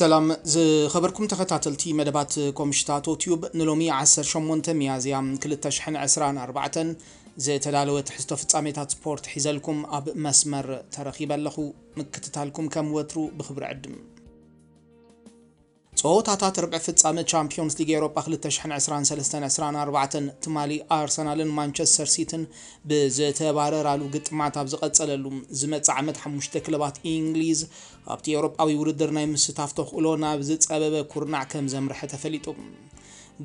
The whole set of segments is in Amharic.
سلام ز خبركم تخطاتلتي مدبات كومشتاتو تيوب نلومي عسر شمون تميازيا كل تشحن عسران أربعة زي تلالوة حستو فتصامي سبورت حزلكم أب مسمر ترخي بلخو مكتتالكم كم وترو بخبر عدم ፀወታታት ርብዕ ፍጻመ ቻምፒዮንስ ሊግ ኤውሮጳ 2023-24 ትማሊ ኣርሰናልን ማንቸስተር ሲቲን ብዝተባረራሉ ግጥማት ኣብ ዝቐጸለሉ ዝመጽእ ዓመት ሓሙሽተ ክለባት እንግሊዝ ኣብቲ ኤውሮጳዊ ውድድር ናይ ምስታፍ ተኽእሎ ናብ ዝጸበበ ኩርናዕ ከም ዘምርሐ ተፈሊጡ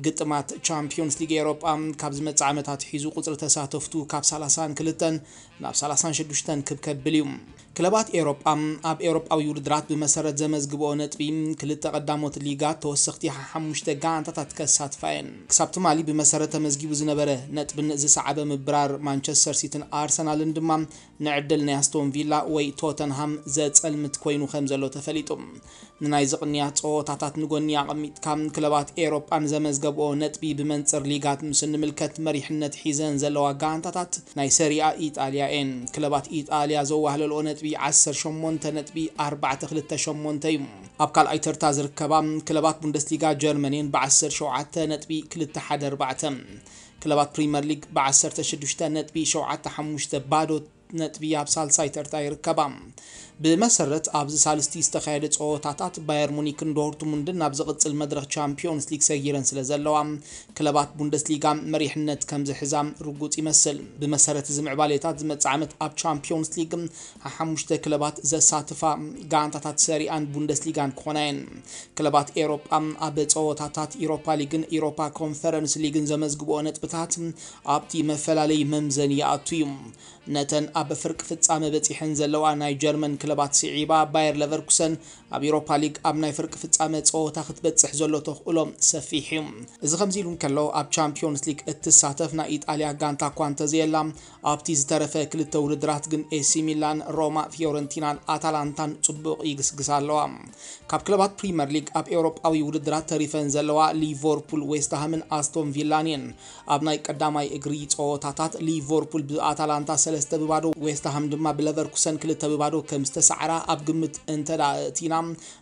ግጥማት ቻምፒዮንስ ሊግ ኤሮጳ ካብ መፅእ ዓመታት ሒዙ ቁፅሪ ተሳተፍቱ ካብ 32 ናብ 36 ክብከብል እዩ ክለባት ኤሮጳ ኣብ ኤሮጳዊ ውድድራት ብመሰረት ዘመዝግብኦ ነጥቢ ክልተ ቀዳሞት ሊጋ ተወሰኽቲ ሓሙሽተ ጋንታታት ከሳትፋ የን ክሳብ ትማሊ ብመሰረት ተመዝጊቡ ዝነበረ ነጥብን ዝሰዓበ ምብራር ማንቸስተር ሲቲን ኣርሰናልን ድማ ንዕድል ናይ ኣስቶን ቪላ ወይ ቶተንሃም ዘፀልምት ኮይኑ ከም ዘሎ ተፈሊጡ ንናይ ዝቕንያ ፀወታታት ንጎኒ ኣቐሚጥካብ ንክለባት ኤሮጳን ዘመዝገብኦ ነጥቢ ብመንፅር ሊጋት ምስ ንምልከት መሪሕነት ሒዘን ዘለዋ ጋንታታት ናይ ሰሪኣ ኢጣልያ እየን ክለባት ኢጣልያ ዘዋህለልኦ ነጥቢ 18 ነጥቢ 428 እዩ ኣብ ካልኣይ ተርታ ዝርከባ ክለባት ቡንደስሊጋ ጀርመንን ብ17 ነጥቢ 214 ክለባት ፕሪምየር ሊግ ብ16 ነጥቢ 75 ባዶ ነጥቢ ኣብ ሳልሳይ ተርታ ይርከባ ብመሰረት ኣብዚ ሳልስቲ ዝተካየደ ፀወታታት ባየር ሙኒክን ዶርትሙንድን ኣብ ዝቕፅል መድረክ ቻምፒዮንስ ሊግ ሰጊረን ስለ ዘለዋ ክለባት ቡንደስሊጋ መሪሕነት ከም ዝሕዛ ርጉፅ ይመስል ብመሰረት እዚ ምዕባሌታት ዝመፅእ ዓመት ኣብ ቻምፒዮንስ ሊግ ሓሙሽተ ክለባት ዘሳትፋ ጋንታታት ሰሪኣን ቡንደስሊጋን ክኾና የን ክለባት ኤሮጳ ኣብ ፀወታታት ኢሮፓ ሊግን ኢሮፓ ኮንፈረንስ ሊግን ዘመዝግብኦ ነጥብታት ኣብቲ መፈላለዩ መምዘን ይኣቱ እዩ ነተን ኣብ ፍርቂ ፍጻመ በፂሐን ዘለዋ ናይ ጀርመን ክለባት ስዒባ ባየር ለቨርኩሰን ኣብ ኤሮፓ ሊግ ኣብ ናይ ፍርቂ ፍጻመ ፀወታ ክትበፅሕ ዘሎ ተኽእሎም ሰፊሕ እዩ እዚ ከምዚ ኢሉ ከሎ ኣብ ቻምፒዮንስ ሊግ እትሳተፍ ናይ ኢጣልያ ጋንታ እኳ እንተዘየላ ኣብቲ ዝተረፈ ክልተ ውድድራት ግን ኤሲ ሚላን፣ ሮማ፣ ፊዮረንቲናን ኣታላንታን ፅቡቕ ይግስግስ ኣለዋ። ካብ ክለባት ፕሪምየር ሊግ ኣብ ኤውሮጳዊ ውድድራት ተሪፈን ዘለዋ ሊቨርፑል፣ ዌስትሃምን ኣስቶን ቪላን እየን። ኣብ ናይ ቀዳማይ እግሪ ፀወታታት ሊቨርፑል ብኣታላንታ ሰለስተ ብባዶ ዌስትሃም ድማ ብለቨርኩሰን ክልተ ብባዶ ከም ዝተሰዕራ ኣብ ግምት እንተዳ እቲና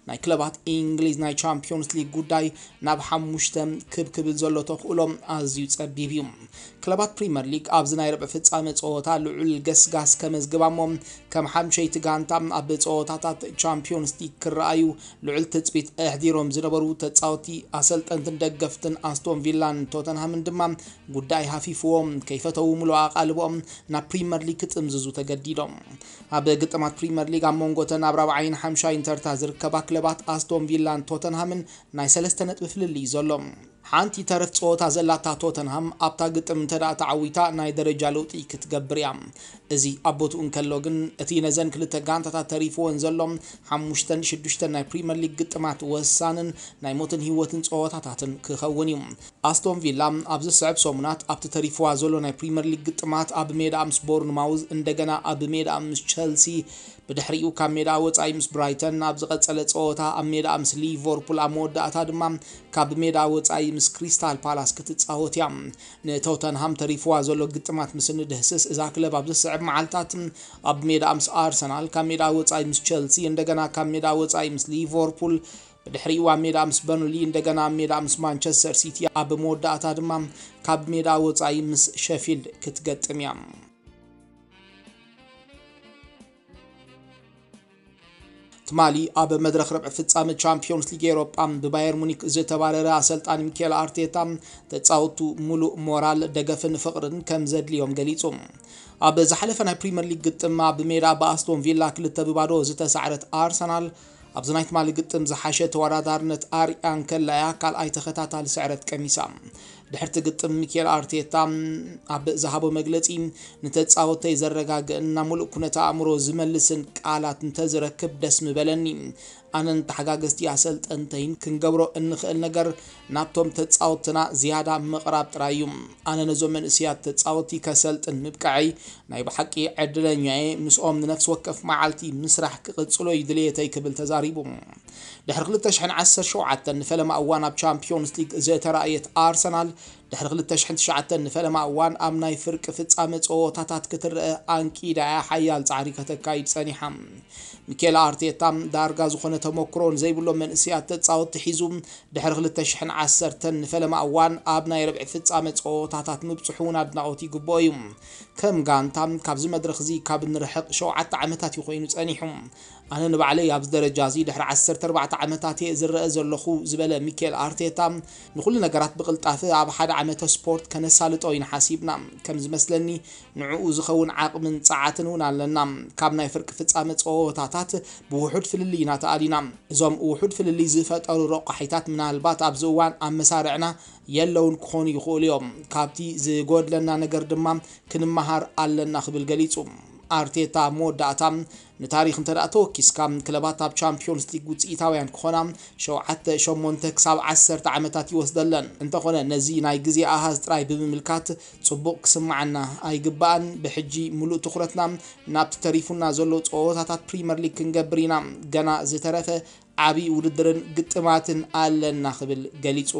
ናይ ክለባት እንግሊዝ ናይ ቻምፒዮንስ ሊግ ጉዳይ ናብ ሓሙሽተ ክብ ዘሎ ተኽእሎም ኣዝዩ ፀቢብ እዩ ክለባት ፕሪምየር ሊግ ኣብዚ ናይ ርብዕ ፍፃመ ፀወታ ልዑል ገስጋስ ከመዝግባ እሞ ከም ሓምሸይቲ ጋንታ ኣብ ፀወታታት ቻምፒዮንስ ሊግ ክረኣዩ ልዑል ትፅቢት ኣሕዲሮም ዝነበሩ ተፃወቲ ኣሰልጠንትን ደገፍትን ኣስቶን ቪላን ቶተንሃምን ድማ ጉዳይ ሃፊፍዎም ከይፈተው ሙሉ ኣቓልቦኦም ናብ ፕሪምየር ፕሪምየር ሊግ ክጥምዝዙ ተገዲዶም ኣብ ግጥማት ፕሪምየር ሊግ ኣብ መንጎተን ኣብ ራብዓይን ሓምሻ ኢንተርታ ዝርከባ ክለባት ኣስቶን ቪላን ቶተንሃምን ናይ ሰለስተ ነጥቢ ፍልል እዩ ዘሎ ሓንቲ ተረፍ ፀወታ ዘላታ ቶተንሃም ኣብታ ግጥም እንተ ደኣ ተዓዊታ ናይ ደረጃ ለውጢ ክትገብር እያ እዚ ኣቦትኡ እንከሎ ግን እቲ ነዘን ክልተ ጋንታታት ተሪፍዎን ዘሎም ሓሙሽተን ሽዱሽተን ናይ ፕሪምየር ሊግ ግጥማት ወሳንን ናይ ሞትን ሂወትን ፀወታታትን ክኸውን እዩ ኣስቶን ቪላ ኣብዚ ስዕብ ሰሙናት ኣብቲ ተሪፍዋ ዘሎ ናይ ፕሪምየር ሊግ ግጥማት ኣብ ሜዳ ምስ ቦርንማውዝ እንደገና ኣብ ሜዳ ምስ ቸልሲ ብድሕሪኡ ካብ ሜዳ ወፃኢ ምስ ብራይተን ናብ ዝቐፀለ ፀወታ ኣብ ሜዳ ምስ ሊቨርፑል ኣብ መወዳእታ ድማ ካብ ሜዳ ወፃኢ ምስ ክሪስታል ፓላስ ክትፃወት እያ ንቶተንሃም ተሪፍዋ ዘሎ ግጥማት ምስ ንድህስስ እዛ ክለብ ኣብ ዘስዕብ መዓልታት ኣብ ሜዳ ምስ ኣርሰናል ካብ ሜዳ ወፃኢ ምስ ቸልሲ እንደገና ካብ ሜዳ ወፃኢ ምስ ሊቨርፑል ብድሕሪኡ ኣብ ሜዳ ምስ በርንሊ እንደገና ሜዳ ምስ ማንቸስተር ሲቲ ኣብ መወዳእታ ድማ ካብ ሜዳ ወፃኢ ምስ ሸፊልድ ክትገጥም እያ ትማሊ ኣብ መድረክ ርብዒ ፍጻሚ ቻምፒዮንስ ሊግ ኤሮጳ ብባየር ሙኒክ ዝተባረረ ኣሰልጣን ሚኬል ኣርቴታ ተፃወቱ ሙሉእ ሞራል ደገፍን ፍቅርን ከም ዘድልዮም ገሊጹ ኣብ ዝሓለፈ ናይ ፕሪምየር ሊግ ግጥማ ብሜዳ ብኣስቶን ቪላ ክልተ ብባዶ ዝተሳዕረት ኣርሰናል ኣብዚ ናይ ትማሊ ግጥም ዝሓሸ ተወዳዳርነት ኣርያን ከላያ ካልኣይ ተኸታታሊ ስዕረት ቀሚሳ ድሕርቲ ግጥም ሚኬል ኣርቴታ ኣብ ዝሃቦ መግለፂ ንተፃወተይ ዘረጋግእና ሙሉእ ኩነታ ኣእምሮ ዝመልስን ቃላት እንተዝረክብ ደስ ምበለኒ ኣነን ተሓጋገዝቲ ኣሰልጠንተይን ክንገብሮ እንኽእል ነገር ናብቶም ተፃወትና ዝያዳ ምቕራብ ጥራይ እዩ ኣነ ነዞም መንእስያት ተፃወቲ ከሰልጥን ምብቃዐይ ናይ ብሓቂ ዕድለኛየ ምስኦም ንነፍሲ ወከፍ መዓልቲ ምስራሕ ክቕፅሎ ዩ ድልየተይ ክብል ተዛሪቡ ድሕሪ 217 ንፈለማ እዋን ኣብ ቻምፒዮንስ ሊግ ዘተረእየት ኣርሰናል ድሕሪ ክልተ ሽሕን ትሽዓተን ፈለማ እዋን ኣብ ናይ ፍርቂ ፍጻመ ፀወታታት ክትርአ ኣንቂዳ ሓያል ፃዕሪ ከተካይድ ፀኒሓ ሚኬል ኣርቴታ ዳርጋ ዝኾነ ተመክሮን ዘይብሎ መንእስያት ተፃወቲ ሒዙ ድሕሪ 2010 ንፈለማ እዋን ኣብ ናይ ረብዒ ፍጻመ ፀወታታት ምብፅሑ እውን ኣድናቆት ይግብኦ እዩ ከም ጋንታ ካብዚ መድረክ እዚ ካብ ንርሕቕ ሸውዓተ ዓመታት ይኮይኑ ፀኒሑ ኣነ ንባዕለይ ኣብዚ ደረጃ እዚ ድሕሪ 14 ዓመታት እየ ዝረአ ዘለኹ ዝበለ ሚኬል ኣርቴታ ንኩሉ ነገራት ብቅልጣፈ ኣብ ሓደ ዓመተ ስፖርት ከነሳልጦ ኢና ሓሲብና ከም ዝመስለኒ ንዕኡ ዝኸውን ዓቕምን ፀዓትን እውን ኣለና ካብ ናይ ፍርቂ ፍፃመ ፀወታታት ብውሑድ ፍልሊ ኢና ተኣሊና እዞም ውሑድ ፍልሊ ዝፈጠሩ ረቑሒታት ምናልባት ኣብዚ እዋን ኣብ መሳርዕና የለውን ክኾኑ ይኽእሉ እዮም ካብቲ ዝጎድለና ነገር ድማ ክንመሃር ኣለና ክብል ገሊጹ ኣርቴታ መወዳእታ ንታሪክ እንተ ደኣ ተወኪስካ ክለባት ኣብ ቻምፒዮንስ ሊግ ውፅኢታውያን ክኾና 78 ክሳብ 10 ዓመታት ይወስደለን እንተኾነ ነዚ ናይ ግዜ ኣሃዝ ጥራይ ብምምልካት ፅቡቅ ክስማዓና ኣይግባኣን ብሕጂ ሙሉእ ትኩረትና ናብቲ ተሪፉና ዘሎ ፀወታታት ፕሪምየር ሊግ ክንገብር ኢና ገና ዝተረፈ ዓብዪ ውድድርን ግጥማትን ኣለና ክብል ገሊፁ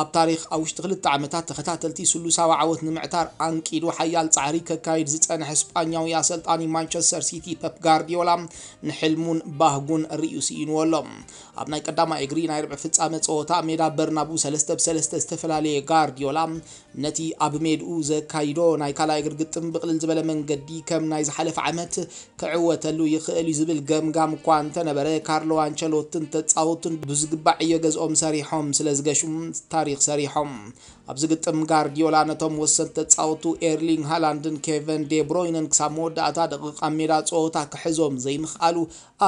ኣብ ታሪክ ኣብ ውሽጢ ክልተ ዓመታት ተኸታተልቲ ስሉሳዊ ዓወት ንምዕታር ኣንቂዱ ሓያል ፃዕሪ ከካይድ ዝፀንሐ እስጳኛዊ ኣሰልጣኒ ማንቸስተር ሲቲ ፐፕ ጋርዲዮላ ንሕልሙን ባህጉን ርእዩ ስኢንዎ ኣሎ ኣብ ናይ ቀዳማ እግሪ ናይ ርብዕ ፍፃመ ፀወታ ሜዳ በርናቡ 3 ብሰለስተ ዝተፈላለየ ጋርዲዮላ ነቲ ኣብ ሜድኡ ዘካይዶ ናይ ካልኣይ እግሪ ግጥም ብቕልል ዝበለ መንገዲ ከም ናይ ዝሓለፈ ዓመት ክዕወተሉ ይኽእል እዩ ዝብል ገምጋም እኳ እንተነበረ ካርሎ ኣንቸሎትን ተፃወቱን ብዝግባዕ እዮ ገዝኦም ሰሪሖም ስለዝገሹም تاريخ سريحهم ኣብዚ ግጥም ጋርዲዮላ ነቶም ወሰንቲ ተፃወቱ ኤርሊንግ ሃላንድን ኬቨን ዴብሮይንን ክሳብ መወዳእታ ደቂቃ ሜዳ ፀወታ ክሕዞም ዘይምኽኣሉ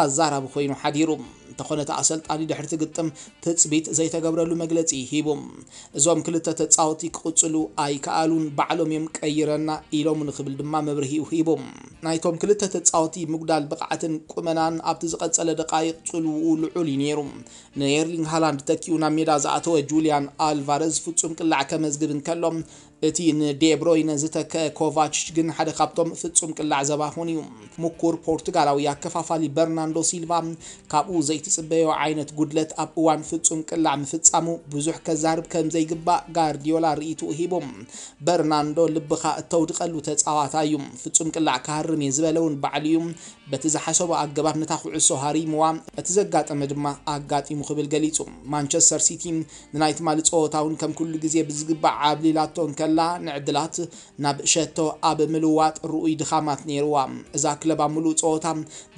ኣዛራቢ ኮይኑ ሓዲሩ እንተኾነ እቲ ኣሰልጣኒ ድሕርቲ ግጥም ትፅቢት ዘይተገብረሉ መግለፂ ሂቦም እዞም ክልተ ተፃወቲ ክቕፅሉ ኣይከኣሉን ባዕሎም እዮም ቀይረና ኢሎም ንክብል ድማ መብርሂ ሂቦም ናይቶም ክልተ ተፃወቲ ምጉዳል ብቕዓትን ቁመናን ኣብቲ ዝቐፀለ ደቃይቅ ፅልውኡ ልዑል እዩ ነይሩ ንኤርሊንግ ሃላንድ ተኪኡ ናብ ሜዳ ዝኣተወ ጁልያን ኣልቫረዝ ፍፁም ቅላዕ كمزجبن كلهم እቲ ንዴብሮይነ ዝተከኮቫችች ግን ሓደ ካብቶም ፍጹም ቅላዕ ዘባኹን እዩ ምኩር ፖርቱጋላዊ ኣከፋፋሊ በርናንዶ ሲልቫ ካብኡ ዘይትፅበዮ ዓይነት ጉድለት ኣብ እዋን ፍጹም ቅላዕ ምፍጻሙ ብዙሕ ከዛርብ ከም ዘይግባእ ጋርዲዮላ ርእቱ ሂቦም በርናንዶ ልብኻ እተውድቐሉ ተፃዋታ እዩ ፍጹም ቅላዕ ካሃርም እየ እውን ባዕሉ እዩ በቲ ዝሓሰቦ ኣገባብ ነታ ኩዕሶ ሃሪምዋ እቲ ዘጋጠመ ድማ ኣጋጢሙ ክብል ገሊጹ ማንቸስተር ሲቲ ንናይቲ ፀወታ እውን ከም ኩሉ ግዜ ብዝግባእ ዓብሊላቶን ከላ ንዕድላት ናብ እሸቶ ኣብ ምልዋጥ ርኡይ ድኻማት ነይርዋ እዛ ክለባ ሙሉእ ፀወታ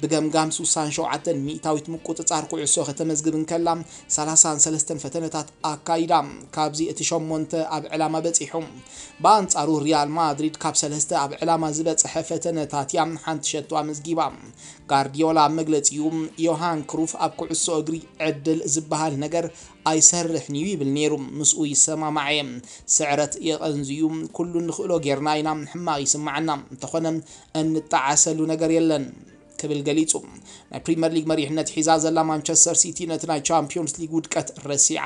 ብገምጋም 67 ሚእታዊት ምቁፅፃር ኩዕሶ ከተመዝግብን ከላ 33 ፈተነታት ኣካይዳ ካብዚ እቲ 8 ኣብ ዕላማ በፂሑ ብኣንጻሩ ሪያል ማድሪድ ካብ 3 ኣብ ዕላማ ዝበፅሐ ፈተነታት እያ ሓንቲ ሸቶ ኣመዝጊባ ጋርዲዮላ መግለፂኡ ዮሃን ክሩፍ ኣብ ኩዕሶ እግሪ ዕድል ዝበሃል ነገር ኣይሰርሕን እዩ ይብል ነይሩ ምስኡ ይሰማማዐ ስዕረት የቐን ተንዝዩ ኩሉ ንኽእሎ ጌርና ኢና ሕማቕ ይስማዓና እንተኾነ እንጣዓሰሉ ነገር የለን ክብል ገሊጹ ናይ ፕሪምየር ሊግ መሪሕነት ሒዛ ዘላ ማንቸስተር ሲቲ ነቲ ናይ ቻምፒዮንስ ሊግ ውድቀት ረሲዓ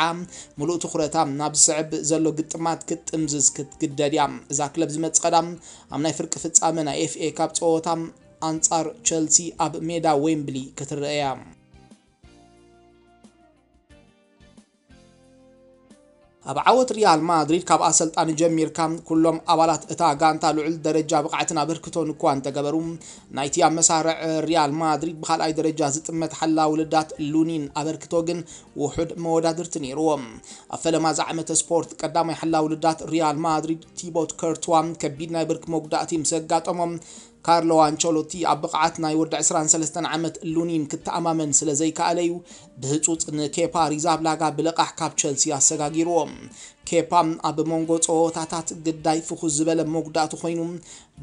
ሙሉእ ትኩረታ ናብ ዝስዕብ ዘሎ ግጥማት ክትጥምዝዝ ክትግደድ እያ እዛ ክለብ ዝመፅ ቀዳ ኣብ ናይ ፍርቂ ፍጻመ ናይ ኤፍኤ ካብ ፀወታ ኣንጻር ቸልሲ ኣብ ሜዳ ዌምብሊ ክትረአ ኣብ ዓወት ሪያል ማድሪድ ካብ ኣሰልጣኒ ጀሚርካ ኩሎም ኣባላት እታ ጋንታ ልዑል ደረጃ ብቕዓትን ኣበርክቶን እኳ እንተገበሩ ናይቲ ኣብ መሳርዕ ሪያል ማድሪድ ብካልኣይ ደረጃ ዝጥመት ሓላ ውልዳት ሉኒን ኣበርክቶ ግን ውሑድ መወዳድርቲ ነይርዎም ኣብ ፈለማ ዝዓመተ ስፖርት ቀዳማይ ሓላ ውልዳት ሪያል ማድሪድ ቲቦት ከርትዋ ከቢድ ናይ ብርኪ መጉዳእቲ ምስ ኣጋጠሞም ካርሎ ኣንቸሎቲ ኣብ ብቕዓት ናይ ወዲ 23 ዓመት ሉኒን ክተኣማመን ስለ ዘይከኣለ እዩ ብህፁፅን ኬፓ ሪዛብላጋ ብለቃሕ ካብ ቸልሲ ኣሰጋጊርዎም ኬፓ ኣብ መንጎ ፀወታታት ግዳይ ፍኹስ ዝበለ መጉዳእቲ ኮይኑ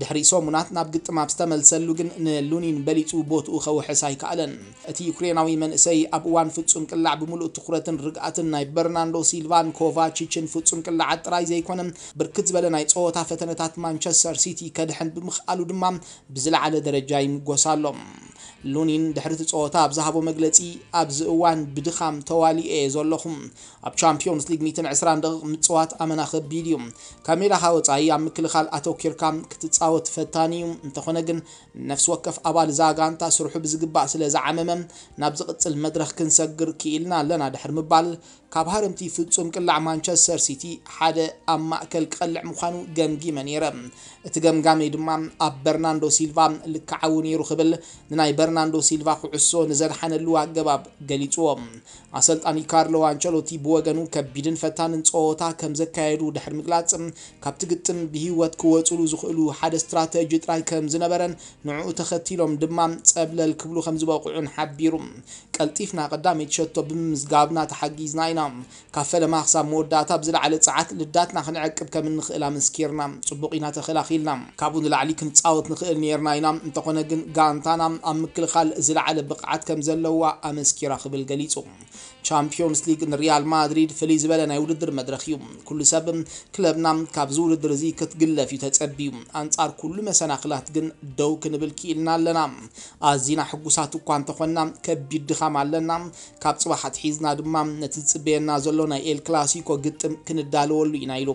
ድሕሪ ሰሙናት ናብ ግጥም ኣብ ዝተመልሰሉ ግን ንሉኒን በሊፁ ቦትኡ ከውሕስ ኣይከኣለን እቲ ዩክሬናዊ መንእሰይ ኣብ እዋን ፍጹም ቅላዕ ብምሉእ ትኩረትን ርግኣትን ናይ በርናንዶ ሲልቫን ኮቫቺችን ፍጹም ቅላዓት ጥራይ ዘይኮነን ብርክት ዝበለ ናይ ፀወታ ፈተነታት ማንቸስተር ሲቲ ከድሕን ብምኽኣሉ ድማ ብዝለዓለ ደረጃ ይምጎሳሎም ሉኒን ድሕሪ እቲ ፀወታ ኣብ ዝሃቦ መግለፂ ኣብዚ እዋን ብድኻም የ ዘለኹም ኣብ ቻምፒዮንስ ሊግ 120 ደቂቕ ምፅዋት ኣመና ከቢድ እዩ ካብ ሜላኻ ወፃኢ ኣብ ምክልኻል ኣተኪርካ ክትፃወት ፈታኒ እዩ እንተኾነ ግን ነፍሲ ወከፍ ኣባል እዛ ጋንታ ስርሑ ብዝግባእ ስለ ዝዓመመ ናብ ዝቕፅል መድረክ ክንሰግር ክኢልና ኣለና ድሕሪ ምባል ካብ ሃርምቲ ፍጹም ቅላዕ ማንቸስተር ሲቲ ሓደ ኣብ ማእከል ክቐልዕ ምዃኑ ገምጊመ ነይረ እቲ ገምጋሚ ድማ ኣብ በርናንዶ ሲልቫ ልክዓዊ ነይሩ ክብል ንናይ ፈርናንዶ ሲልቫ ኩዕሶ ንዘድሓነሉ ኣገባብ ገሊፅዎም ኣሰልጣኒ ካርሎ ኣንቸሎቲ ብወገኑ ከቢድን ፈታንን ፀወታ ከም ዘካየዱ ድሕሪ ምግላጽ ካብቲ ግጥም ብሂወት ክወፅሉ ዝኽእሉ ሓደ ስትራተጂ ጥራይ ከም ዝነበረን ንዕኡ ተኸቲሎም ድማ ፀብለል ክብሉ ከም ዝበቑዑን ሓቢሩ ቀልጢፍና ቀዳመይቲ ሸቶ ብምምዝጋብና ተሓጊዝና ኢና ካብ ፈለማ ክሳብ መወዳእታ ብዝለዓለ ፀዓት ልዳትና ክንዕቅብ ከም እንኽእል ኣመስኪርና ፅቡቅ ኢና ተኸላኺልና ካብኡ ንላዕሊ ክንፃወት ንኽእል ነርና ኢና እንተኾነ ግን ጋንታና ኣብ ምክልኻል ዝለዓለ ብቕዓት ከም ዘለዋ ኣመስኪራ ክብል ገሊጹ ቻምፒዮንስ ሊግ ንሪያል ማድሪድ ፍሊዝ ዝበለ ናይ ውድድር መድረኽ እዩ ኩሉ ሰብ ክለብና ካብዚ ውድድር እዚ ክትግለፍ እዩ ተጸቢዩ ኣንጻር ኩሉ መሰናክላት ግን ደው ክንብል ክኢልና ኣለና ኣዝና ሕጉሳት እኳ እንተኾንና ከቢድ ድኻም ኣለና ካብ ፅባሕ ኣትሒዝና ድማ ነቲ ዝፅበየና ዘሎ ናይ ኤል ክላሲኮ ግጥም ክንዳለወሉ ኢና ኢሉ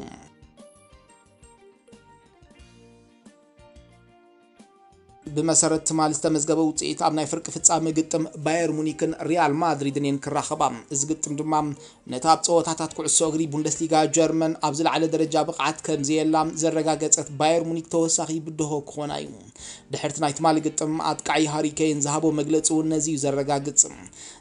ብመሰረት ትማል ዝተመዝገበ ውፅኢት ኣብ ናይ ፍርቂ ፍጻሚ ግጥም ባየር ሙኒክን ሪያል ማድሪድን እየን ክራኸባ እዚ ግጥም ድማ ነታ ኣብ ፀወታታት ኩዕሶ እግሪ ቡንደስሊጋ ጀርመን ኣብ ዝለዓለ ደረጃ ብቕዓት ከምዘየላ ዘረጋገፀት ባየር ሙኒክ ተወሳኺ ብድሆ ክኾና እዩ ድሕርቲ ናይ ትማሊ ግጥም ኣጥቃዒ ሃሪኬን ዝሃቦ መግለፂ እውን ነዚ እዩ ዘረጋግፅ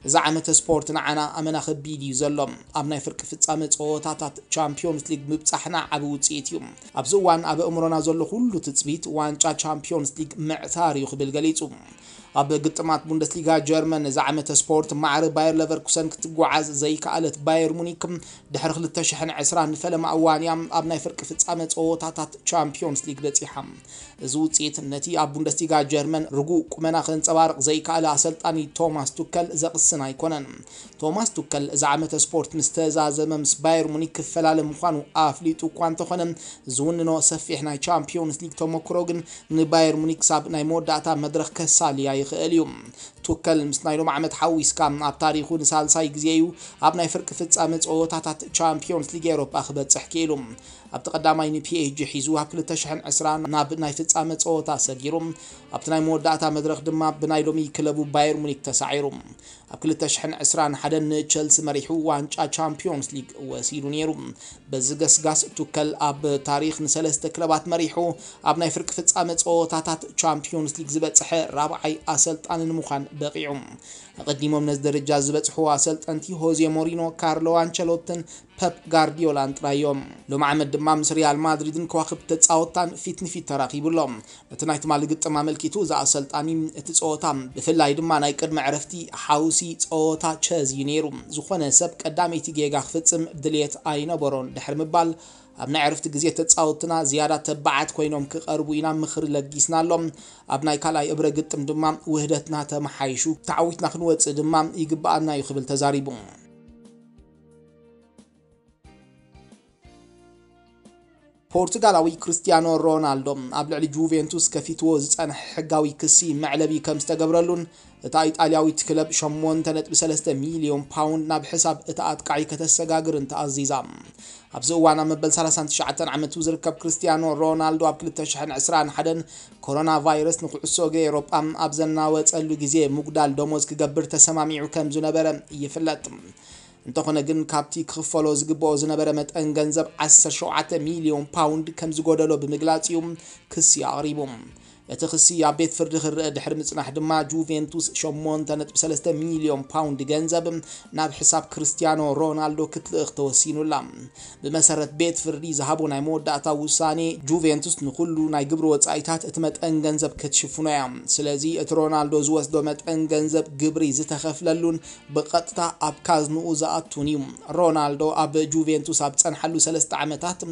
እዚ ዓመተ ስፖርት ንዓና ኣመና ከቢድ እዩ ዘሎ ኣብ ናይ ፍርቂ ፍጻሚ ፀወታታት ቻምፒዮንስ ሊግ ምብፃሕና ዓብ ውፅኢት እዩ ኣብዚ እዋን ኣብ እምሮና ዘሎ ኩሉ ትፅቢት ዋንጫ ቻምፒዮንስ ሊግ ምዕታ تاريخ بالقليل ኣብ ግጥማት ቡንደስሊጋ ጀርመን ዝዓመተ ስፖርት ማዕሪ ባየር ለቨርኩሰን ክትጓዓዝ ዘይከኣለት ባየር ሙኒክ ድሕሪ 2020 ፈለማ እዋን እያ ኣብ ናይ ፍርቂ ፍጻመ ፀወታታት ቻምፒዮንስ ሊግ በፂሓ እዚ ውፅኢት ነቲ ኣብ ቡንደስሊጋ ጀርመን ርጉእ ቁመና ከንፀባርቕ ዘይከኣለ ኣሰልጣኒ ቶማስ ቱከል ዘቕስን ኣይኮነን ቶማስ ቱከል እዚ ዓመተ ስፖርት ምስ ተዛዘመ ምስ ባየር ሙኒክ ክፈላለ ምዃኑ ኣፍሊጡ እኳ እንተኾነ ዝውንኖ ሰፊሕ ናይ ቻምፒዮንስ ሊግ ተመክሮ ግን ንባየር ሙኒክ ሳብ ናይ መወዳእታ መድረክ ከሳልያ الشيخ اليوم ትውከል ምስ ናይ ሎም ዓመት ሓዊስ ካብ ኣብ ታሪኹ ንሳልሳይ ግዜ እዩ ኣብ ናይ ፍርቂ ፍጻሚ ፀወታታት ቻምፒዮንስ ሊግ ኤሮፓ ክበፅሕ ክኢሉ ኣብቲ ቀዳማይ ንፒኤጅ ሒዙ ኣብ 2020 ናብ ናይ ፍጻመ ፀወታ ሰጊሩ ኣብቲ ናይ መወዳእታ መድረክ ድማ ብናይ ሎሚ ክለቡ ባየር ሙኒክ ተሳዒሩ ኣብ 2021 ንቸልሲ መሪሑ ዋንጫ ቻምፒዮንስ ሊግ ወሲዱ ነይሩ በዚ ገስጋስ ቱከል ኣብ ታሪክ ንሰለስተ ክለባት መሪሑ ኣብ ናይ ፍርቂ ፍጻመ ፀወታታት ቻምፒዮንስ ሊግ ዝበፅሐ ራብዓይ ኣሰልጣኒ ንምዃን በቂዑም ቀዲሞ ነዚ ደረጃ ዝበፅሑ ኣሰልጠንቲ ሆዜ ሞሪኖ ካርሎ ኣንቸሎትን ፐፕ ጋርዲዮላን ጥራዮም ሎም ዓመት ድማ ምስ ሪያል ማድሪድን ከዋክብ ተፃወታን ፊት ንፊት ተራኪቡሎም በቲ ናይ ትማሊ ግጥም ኣመልኪቱ እዛ ኣሰልጣኒ እቲ ፀወታ ብፍላይ ድማ ናይ ቅድሚ ዕረፍቲ ሓውሲ ፀወታ ቸዝ እዩ ነይሩ ዝኾነ ሰብ ቀዳመይቲ ጌጋ ክፍፅም ድልየት ኣይነበሮን ድሕሪ ምባል ኣብ ናይ ዕርፍቲ ግዜ ተፃወትና ዝያዳ ተባዓት ኮይኖም ክቐርቡ ኢና ምኽሪ ኣሎም ኣብ ናይ ካልኣይ እብረ ግጥም ድማ ውህደትና ተመሓይሹ ተዓዊትና ክንወፅእ ድማ ይግባኣና እዩ ክብል ተዛሪቡ ፖርቱጋላዊ ክርስቲያኖ ሮናልዶ ኣብ ልዕሊ ጁቨንቱስ ከፊትዎ ዝፀንሐ ሕጋዊ ክሲ መዕለቢ ከም ዝተገብረሉን እታ ኢጣልያዊት ክለብ 8.3 ሚሊዮን ፓውንድ ናብ ሕሳብ እቲ ኣጥቃዒ ከተሰጋግር እንተኣዚዛ ኣብዚ እዋን ኣብ መበል 39 ዓመቱ ዝርከብ ክርስትያኖ ሮናልዶ ኣብ 221 ኮሮና ቫይረስ ንኩዕሶ እግሪ ኤሮጳ ኣብ ዘናወፀሉ ግዜ ምጉዳል ደሞዝ ክገብር ተሰማሚዑ ከም ዝነበረ ይፍለጥ እንተኾነ ግን ካብቲ ክኽፈሎ ዝግብኦ ዝነበረ መጠን ገንዘብ 17 ሚሊዮን ፓውንድ ከም ዝጎደሎ ብምግላፅ እዩ ክስ ኣቕሪቡ እቲ ክሲ ኣብ ቤት ፍርዲ ክርአ ድሕሪ ምጽናሕ ድማ ጁቬንቱስ 8.3 ሚልዮን ፓውንድ ገንዘብ ናብ ሕሳብ ክርስቲያኖ ሮናልዶ ክትልእኽ ተወሲኑላ ብመሰረት ቤት ፍርዲ ዝሃቦ ናይ መወዳእታ ውሳኔ ጁቬንቱስ ንኩሉ ናይ ግብሪ ወፃኢታት እቲ መጠን ገንዘብ ክትሽፍኖ እያ ስለዚ እቲ ሮናልዶ ዝወስዶ መጠን ገንዘብ ግብሪ ዝተኸፍለሉን ብቐጥታ ኣብ ካዝንኡ ዝኣቱን እዩ ሮናልዶ ኣብ ጁቬንቱስ ኣብ ፀንሐሉ ሰለስተ ዓመታት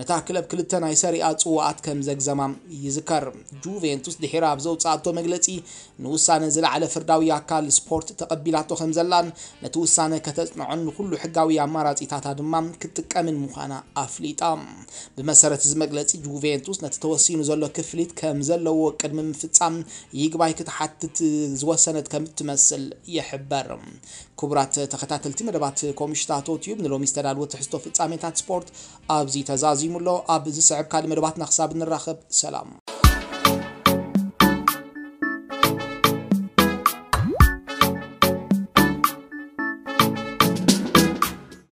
ነታ ክለብ ክልተ ናይ ሰሪኣ ፅዋዓት ከም ዘግዘማ ይዝከር ጁቬንቱስ ድሒር ኣብ ዘውፅኣቶ መግለፂ ንውሳነ ዝለዓለ ፍርዳዊ ኣካል ስፖርት ተቐቢላቶ ከም ዘላን ነቲ ውሳነ ከተፅንዖን ንኩሉ ሕጋዊ ኣማራፂታታ ድማ ክትጥቀምን ምዃና ኣፍሊጣ ብመሰረት እዚ መግለፂ ጁቬንቱስ ነቲ ተወሲኑ ዘሎ ክፍሊት ከም ዘለዎ ቅድሚ ምፍፃም ይግባይ ክትሓትት ዝወሰነት ከም እትመስል ይሕበር ክቡራት ተኸታተልቲ መደባት ኮሚሽታቶ ዩብ ንሎሚ ዝተዳልወ ትሕዝቶ ፍጻሜታት ስፖርት ኣብዚ ተዛዚሙሎ ኣብ ዝስዕብ ካልእ መደባትና ክሳብ ንራኸብ ሰላም